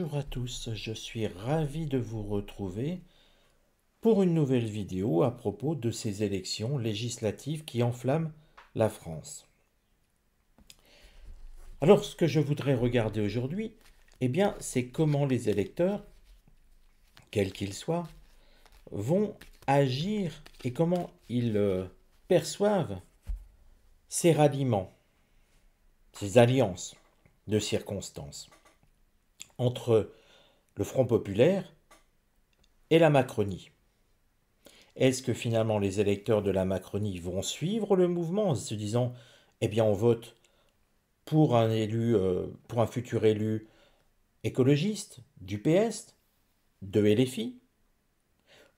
Bonjour à tous, je suis ravi de vous retrouver pour une nouvelle vidéo à propos de ces élections législatives qui enflamment la France. Alors ce que je voudrais regarder aujourd'hui, eh bien c'est comment les électeurs, quels qu'ils soient, vont agir et comment ils euh, perçoivent ces ralliements, ces alliances de circonstances entre le Front populaire et la Macronie. Est-ce que finalement les électeurs de la Macronie vont suivre le mouvement en se disant eh bien on vote pour un élu euh, pour un futur élu écologiste du PS de LFI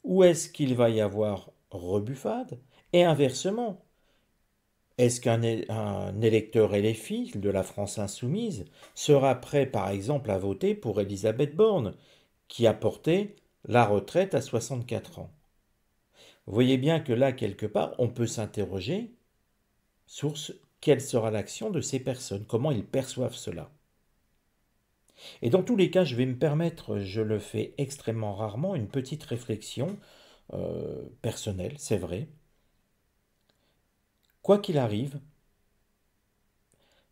ou est-ce qu'il va y avoir rebuffade et inversement est-ce qu'un électeur LFI de la France insoumise sera prêt, par exemple, à voter pour Elisabeth Borne, qui a porté la retraite à 64 ans voyez bien que là, quelque part, on peut s'interroger sur quelle sera l'action de ces personnes, comment ils perçoivent cela. Et dans tous les cas, je vais me permettre, je le fais extrêmement rarement, une petite réflexion euh, personnelle, c'est vrai, Quoi qu'il arrive,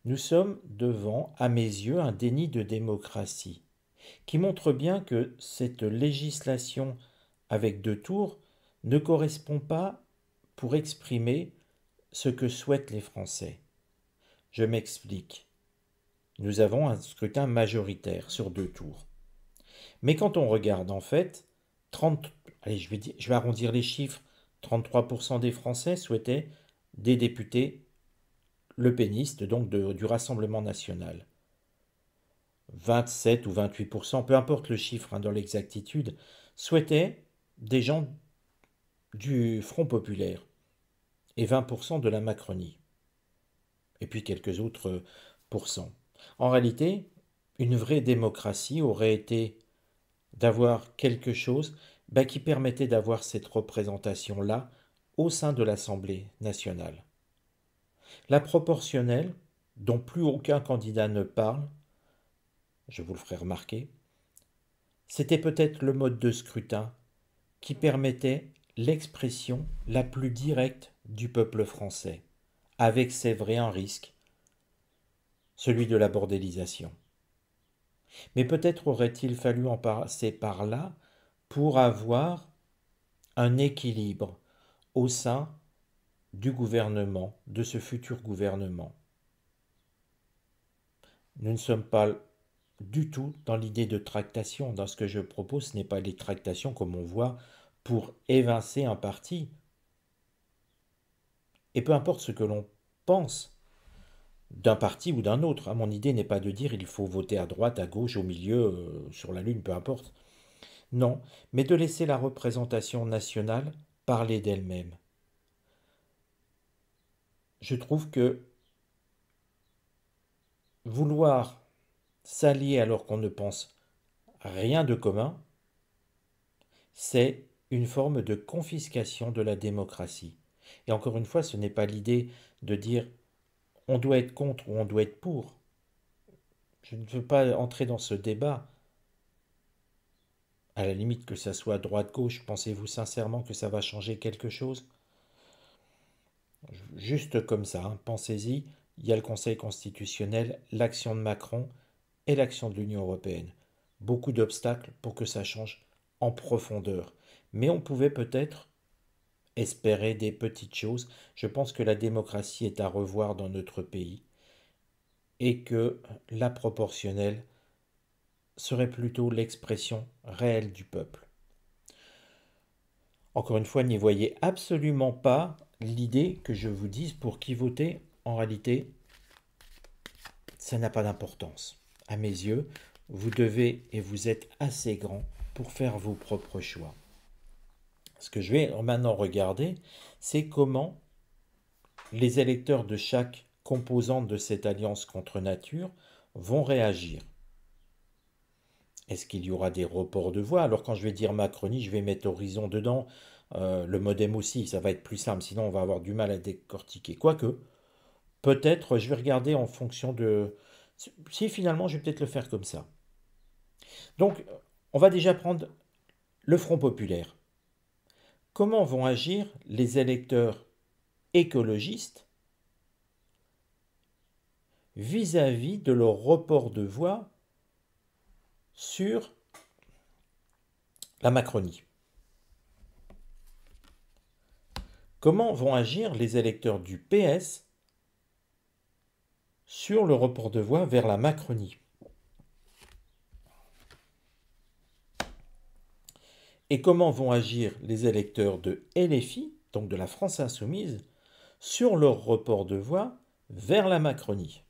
nous sommes devant, à mes yeux, un déni de démocratie, qui montre bien que cette législation avec deux tours ne correspond pas pour exprimer ce que souhaitent les Français. Je m'explique. Nous avons un scrutin majoritaire sur deux tours. Mais quand on regarde en fait, je, vais je vais arrondir les chiffres, 33% des Français souhaitaient des députés le péniste, donc du Rassemblement national. 27 ou 28%, peu importe le chiffre hein, dans l'exactitude, souhaitaient des gens du Front populaire et 20% de la Macronie, et puis quelques autres euh, pourcents. En réalité, une vraie démocratie aurait été d'avoir quelque chose bah, qui permettait d'avoir cette représentation-là au sein de l'Assemblée nationale. La proportionnelle, dont plus aucun candidat ne parle, je vous le ferai remarquer, c'était peut-être le mode de scrutin qui permettait l'expression la plus directe du peuple français, avec ses vrais risques, risque, celui de la bordélisation. Mais peut-être aurait-il fallu en passer par là pour avoir un équilibre au sein du gouvernement, de ce futur gouvernement. Nous ne sommes pas du tout dans l'idée de tractation. Dans ce que je propose, ce n'est pas les tractations comme on voit pour évincer un parti. Et peu importe ce que l'on pense d'un parti ou d'un autre, mon idée n'est pas de dire il faut voter à droite, à gauche, au milieu, euh, sur la Lune, peu importe. Non, mais de laisser la représentation nationale parler d'elle-même. Je trouve que vouloir s'allier alors qu'on ne pense rien de commun, c'est une forme de confiscation de la démocratie. Et encore une fois, ce n'est pas l'idée de dire on doit être contre ou on doit être pour. Je ne veux pas entrer dans ce débat. À la limite que ça soit droite-gauche, pensez-vous sincèrement que ça va changer quelque chose Juste comme ça, hein, pensez-y, il y a le Conseil constitutionnel, l'action de Macron et l'action de l'Union européenne. Beaucoup d'obstacles pour que ça change en profondeur. Mais on pouvait peut-être espérer des petites choses. Je pense que la démocratie est à revoir dans notre pays et que la proportionnelle serait plutôt l'expression réelle du peuple. Encore une fois, n'y voyez absolument pas l'idée que je vous dise pour qui voter. En réalité, ça n'a pas d'importance. À mes yeux, vous devez et vous êtes assez grand pour faire vos propres choix. Ce que je vais maintenant regarder, c'est comment les électeurs de chaque composante de cette alliance contre nature vont réagir. Est-ce qu'il y aura des reports de voix Alors quand je vais dire Macronie, je vais mettre Horizon dedans, euh, le modem aussi, ça va être plus simple, sinon on va avoir du mal à décortiquer. Quoique, peut-être je vais regarder en fonction de... Si finalement je vais peut-être le faire comme ça. Donc on va déjà prendre le Front populaire. Comment vont agir les électeurs écologistes vis-à-vis -vis de leur report de voix sur la Macronie. Comment vont agir les électeurs du PS sur le report de voix vers la Macronie Et comment vont agir les électeurs de LFI, donc de la France insoumise, sur leur report de voix vers la Macronie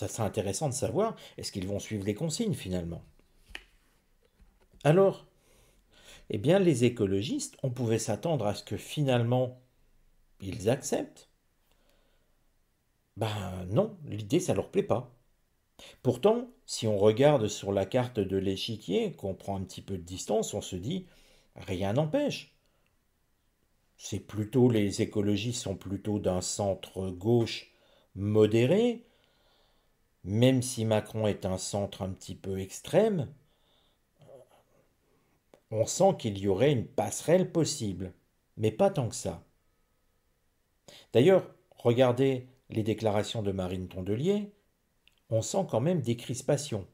Ça sera intéressant de savoir, est-ce qu'ils vont suivre les consignes finalement Alors, eh bien, les écologistes, on pouvait s'attendre à ce que finalement, ils acceptent. Ben non, l'idée, ça leur plaît pas. Pourtant, si on regarde sur la carte de l'échiquier, qu'on prend un petit peu de distance, on se dit, rien n'empêche. C'est plutôt, les écologistes sont plutôt d'un centre gauche modéré, même si Macron est un centre un petit peu extrême, on sent qu'il y aurait une passerelle possible, mais pas tant que ça. D'ailleurs, regardez les déclarations de Marine Tondelier, on sent quand même des crispations.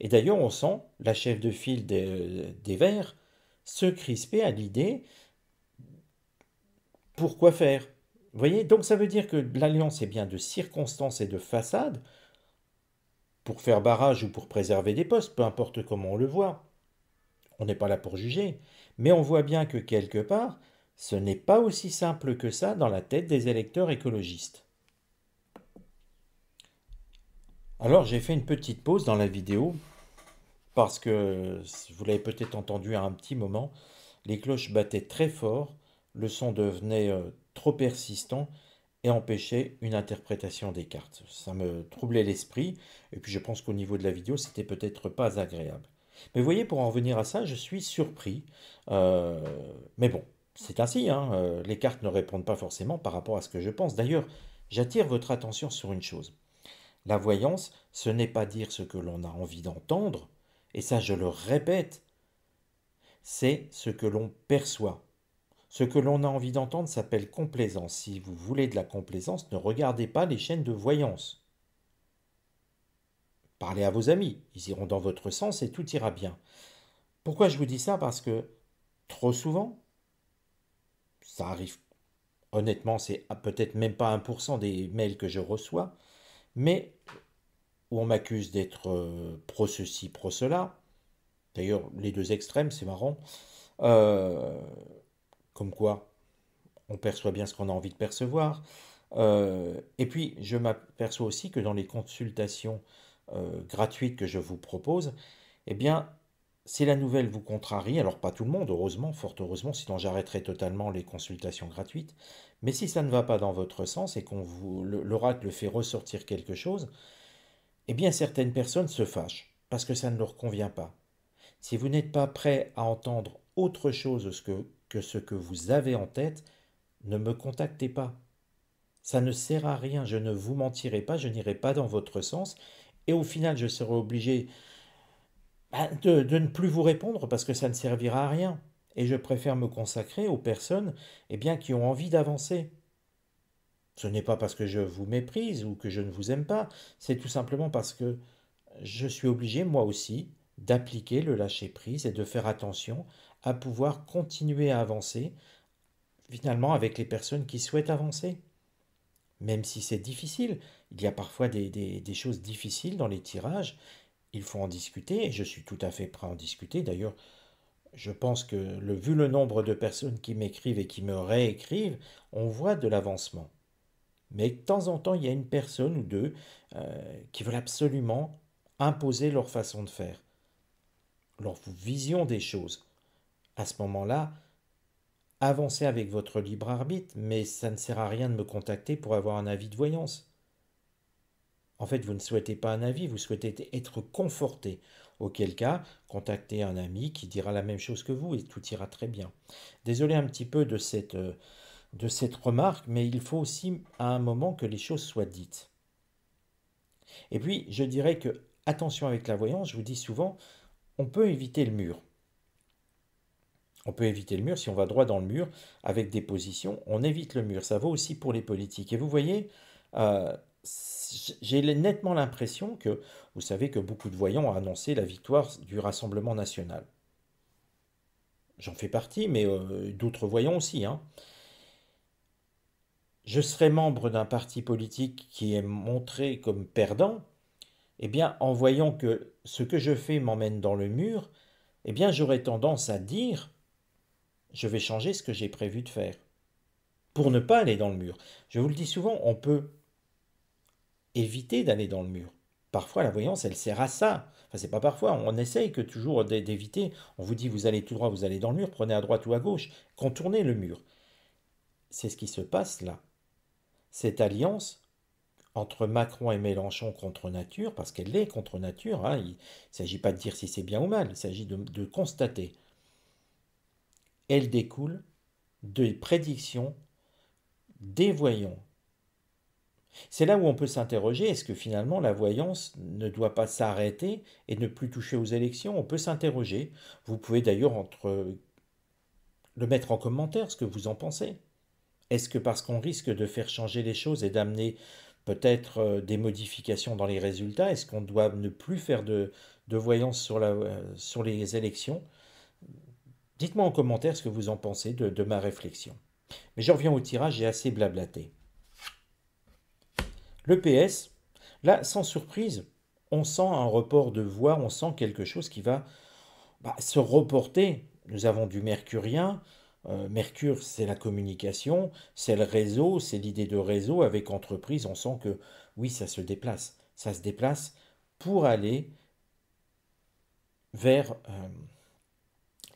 Et d'ailleurs, on sent la chef de file des, Verts se crisper à l'idée pourquoi faire voyez, donc ça veut dire que l'alliance est bien de circonstances et de façade, pour faire barrage ou pour préserver des postes, peu importe comment on le voit. On n'est pas là pour juger, mais on voit bien que quelque part, ce n'est pas aussi simple que ça dans la tête des électeurs écologistes. Alors j'ai fait une petite pause dans la vidéo, parce que vous l'avez peut-être entendu à un petit moment, les cloches battaient très fort, le son devenait euh, trop persistant et empêchait une interprétation des cartes. Ça me troublait l'esprit, et puis je pense qu'au niveau de la vidéo, c'était peut-être pas agréable. Mais vous voyez, pour en revenir à ça, je suis surpris. Euh, mais bon, c'est ainsi, hein, euh, les cartes ne répondent pas forcément par rapport à ce que je pense. D'ailleurs, j'attire votre attention sur une chose. La voyance, ce n'est pas dire ce que l'on a envie d'entendre, et ça je le répète, c'est ce que l'on perçoit, ce que l'on a envie d'entendre s'appelle complaisance. Si vous voulez de la complaisance, ne regardez pas les chaînes de voyance. Parlez à vos amis, ils iront dans votre sens et tout ira bien. Pourquoi je vous dis ça Parce que trop souvent, ça arrive. Honnêtement, c'est peut-être même pas 1% des mails que je reçois, mais où on m'accuse d'être euh, pro ceci, pro cela. D'ailleurs, les deux extrêmes, c'est marrant. Euh, comme quoi, on perçoit bien ce qu'on a envie de percevoir. Euh, et puis, je m'aperçois aussi que dans les consultations euh, gratuites que je vous propose, eh bien, si la nouvelle vous contrarie, alors pas tout le monde, heureusement, fort heureusement, sinon j'arrêterai totalement les consultations gratuites, mais si ça ne va pas dans votre sens et qu'on vous l'oracle fait ressortir quelque chose, eh bien certaines personnes se fâchent parce que ça ne leur convient pas. Si vous n'êtes pas prêt à entendre autre chose que, que ce que vous avez en tête, ne me contactez pas. Ça ne sert à rien, je ne vous mentirai pas, je n'irai pas dans votre sens, et au final je serai obligé bah, de, ne plus vous répondre parce que ça ne servira à rien. Et je préfère me consacrer aux personnes eh bien, qui ont envie d'avancer. Ce n'est pas parce que je vous méprise ou que je ne vous aime pas, c'est tout simplement parce que je suis obligé, moi aussi, d'appliquer le lâcher-prise et de faire attention à pouvoir continuer à avancer, finalement, avec les personnes qui souhaitent avancer. Même si c'est difficile, il y a parfois des, choses difficiles dans les tirages, il faut en discuter, et je suis tout à fait prêt à en discuter. D'ailleurs, je pense que, le, vu le nombre de personnes qui m'écrivent et qui me réécrivent, on voit de l'avancement. Mais de temps en temps, il y a une personne ou deux euh, qui veulent absolument imposer leur façon de faire, leur vision des choses à ce moment-là, avancez avec votre libre arbitre, mais ça ne sert à rien de me contacter pour avoir un avis de voyance. En fait, vous ne souhaitez pas un avis, vous souhaitez être conforté. Auquel cas, contactez un ami qui dira la même chose que vous et tout ira très bien. Désolé un petit peu de cette, euh, de cette remarque, mais il faut aussi à un moment que les choses soient dites. Et puis, je dirais que, attention avec la voyance, je vous dis souvent, on peut éviter le mur. On peut éviter le mur si on va droit dans le mur avec des positions. On évite le mur. Ça vaut aussi pour les politiques. Et vous voyez, euh, j'ai nettement l'impression que, vous savez que beaucoup de voyants ont annoncé la victoire du Rassemblement national. J'en fais partie, mais euh, d'autres voyants aussi. Hein. Je serais membre d'un parti politique qui est montré comme perdant, eh bien, en voyant que ce que je fais m'emmène dans le mur, eh bien, j'aurais tendance à dire je vais changer ce que j'ai prévu de faire pour ne pas aller dans le mur. Je vous le dis souvent, on peut éviter d'aller dans le mur. Parfois, la voyance, elle sert à ça. Enfin, c'est pas parfois, on essaye que toujours d'éviter. On vous dit, vous allez tout droit, vous allez dans le mur, prenez à droite ou à gauche, contournez le mur. C'est ce qui se passe là. Cette alliance entre Macron et Mélenchon contre nature, parce qu'elle est contre nature, hein, il ne s'agit pas de dire si c'est bien ou mal, il s'agit de constater. Elle découle des prédictions des voyants. C'est là où on peut s'interroger, est-ce que finalement la voyance ne doit pas s'arrêter et ne plus toucher aux élections On peut s'interroger. Vous pouvez d'ailleurs entre... le mettre en commentaire, ce que vous en pensez. Est-ce que parce qu'on risque de faire changer les choses et d'amener peut-être euh, des modifications dans les résultats, est-ce qu'on doit ne plus faire de, voyance euh, sur les élections Dites-moi en commentaire ce que vous en pensez de, ma réflexion. Mais je reviens au tirage, j'ai assez blablaté. Le PS, là, sans surprise, on sent un report de voix, on sent quelque chose qui va bah, se reporter. Nous avons du mercurien. Euh, Mercure, c'est la communication, c'est le réseau, c'est l'idée de réseau avec entreprise. On sent que oui, ça se déplace. Ça se déplace pour aller vers euh,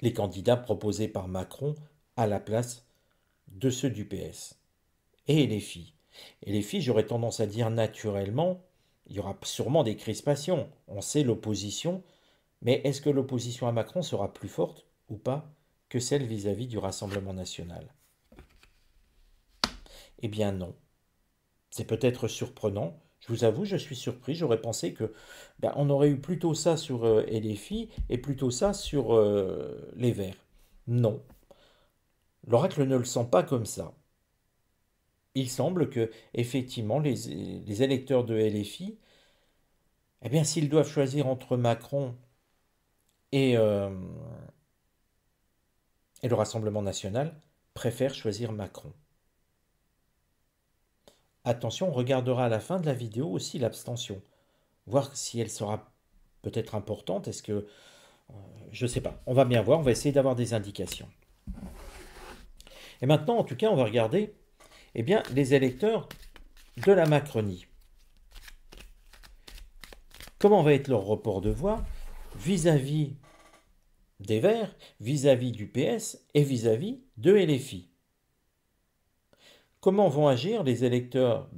les candidats proposés par Macron à la place de ceux du PS. Et les filles. Et les filles, j'aurais tendance à dire naturellement, il y aura sûrement des crispations. On sait l'opposition, mais est-ce que l'opposition à Macron sera plus forte ou pas que celle vis-à-vis du Rassemblement national Eh bien non. C'est peut-être surprenant, je vous avoue, je suis surpris. J'aurais pensé que ben, on aurait eu plutôt ça sur LFI euh, et plutôt ça sur euh, les Verts. Non. L'oracle ne le sent pas comme ça. Il semble que, effectivement, les, électeurs de LFI, eh bien, s'ils doivent choisir entre Macron et, euh, et le Rassemblement national, préfèrent choisir Macron. Attention, on regardera à la fin de la vidéo aussi l'abstention. Voir si elle sera peut-être importante. Est-ce que... Euh, je ne sais pas. On va bien voir. On va essayer d'avoir des indications. Et maintenant, en tout cas, on va regarder eh bien, les électeurs de la Macronie. Comment va être leur report de voix vis-à-vis des Verts, vis-à-vis du PS et vis-à-vis -vis de LFI Comment vont agir les électeurs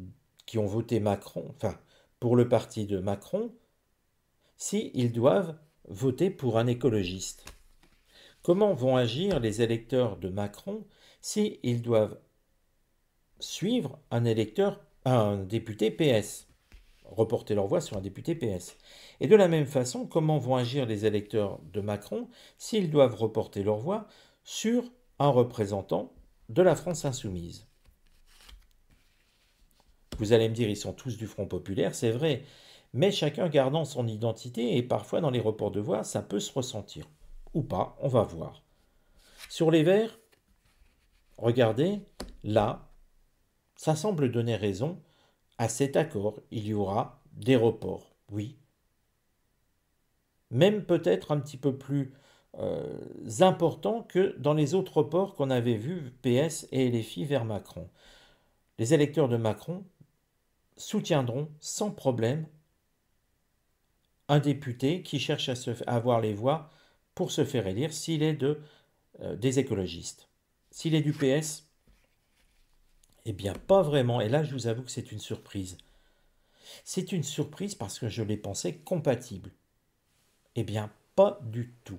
qui ont voté Macron, enfin pour le parti de Macron, s'ils doivent voter pour un écologiste Comment vont agir les électeurs de Macron s'ils doivent suivre un électeur, un député PS reporter leur voix sur un député PS. Et de la même façon, comment vont agir les électeurs de Macron s'ils doivent reporter leur voix sur un représentant de la France insoumise vous allez me dire, ils sont tous du Front populaire, c'est vrai, mais chacun gardant son identité et parfois dans les reports de voix, ça peut se ressentir. Ou pas, on va voir. Sur les verts, regardez, là, ça semble donner raison à cet accord. Il y aura des reports, oui. Même peut-être un petit peu plus euh, important que dans les autres reports qu'on avait vus, PS et LFI vers Macron. Les électeurs de Macron soutiendront sans problème un député qui cherche à, avoir les voix pour se faire élire s'il est de, euh, des écologistes. S'il est du PS, eh bien pas vraiment. Et là, je vous avoue que c'est une surprise. C'est une surprise parce que je l'ai pensais compatible. Eh bien, pas du tout.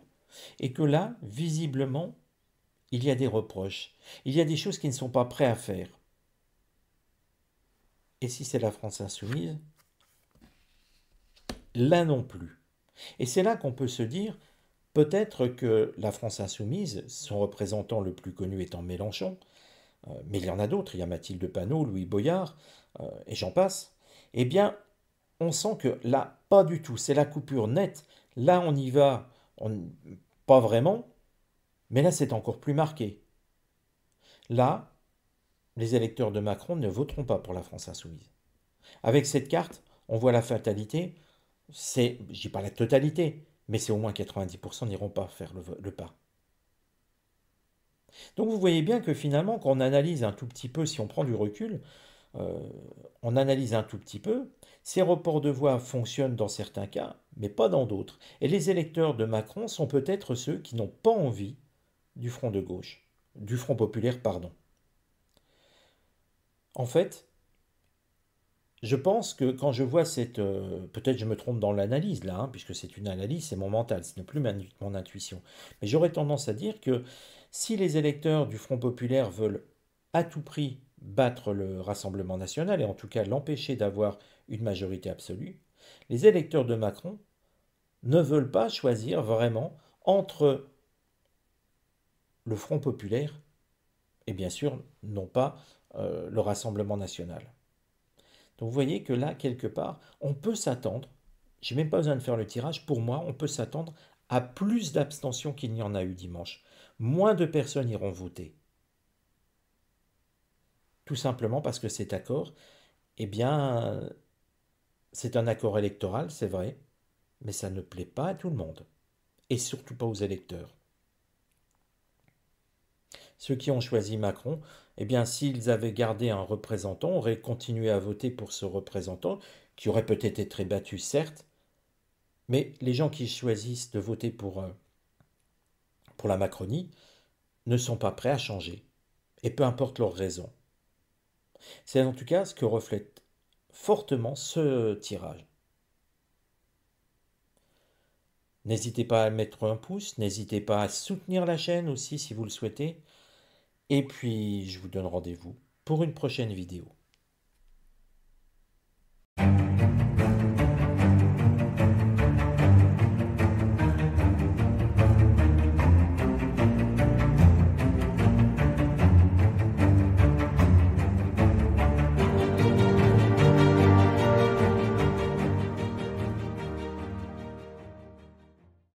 Et que là, visiblement, il y a des reproches. Il y a des choses qui ne sont pas prêts à faire et si c'est la France insoumise, là non plus. Et c'est là qu'on peut se dire, peut-être que la France insoumise, son représentant le plus connu étant Mélenchon, euh, mais il y en a d'autres, il y a Mathilde Panot, Louis Boyard, euh, et j'en passe, eh bien, on sent que là, pas du tout, c'est la coupure nette, là on y va, on... pas vraiment, mais là c'est encore plus marqué. Là, les électeurs de Macron ne voteront pas pour la France insoumise. Avec cette carte, on voit la fatalité, c'est, je dis pas la totalité, mais c'est au moins 90% n'iront pas faire le, pas. Donc vous voyez bien que finalement, quand on analyse un tout petit peu, si on prend du recul, euh, on analyse un tout petit peu, ces reports de voix fonctionnent dans certains cas, mais pas dans d'autres. Et les électeurs de Macron sont peut-être ceux qui n'ont pas envie du front de gauche, du front populaire, pardon en fait, je pense que quand je vois cette... Euh, peut-être je me trompe dans l'analyse là, hein, puisque c'est une analyse, c'est mon mental, ce n'est plus mon intuition. Mais j'aurais tendance à dire que si les électeurs du Front populaire veulent à tout prix battre le Rassemblement national, et en tout cas l'empêcher d'avoir une majorité absolue, les électeurs de Macron ne veulent pas choisir vraiment entre le Front populaire et bien sûr non pas euh, le Rassemblement national. Donc vous voyez que là, quelque part, on peut s'attendre, je n'ai même pas besoin de faire le tirage, pour moi, on peut s'attendre à plus d'abstention qu'il n'y en a eu dimanche. Moins de personnes iront voter. Tout simplement parce que cet accord, eh bien, c'est un accord électoral, c'est vrai, mais ça ne plaît pas à tout le monde, et surtout pas aux électeurs ceux qui ont choisi Macron, eh bien, s'ils avaient gardé un représentant, auraient continué à voter pour ce représentant, qui aurait peut-être été battu, certes, mais les gens qui choisissent de voter pour, euh, pour la Macronie ne sont pas prêts à changer, et peu importe leur raison. C'est en tout cas ce que reflète fortement ce tirage. N'hésitez pas à mettre un pouce, n'hésitez pas à soutenir la chaîne aussi si vous le souhaitez. Et puis, je vous donne rendez-vous pour une prochaine vidéo.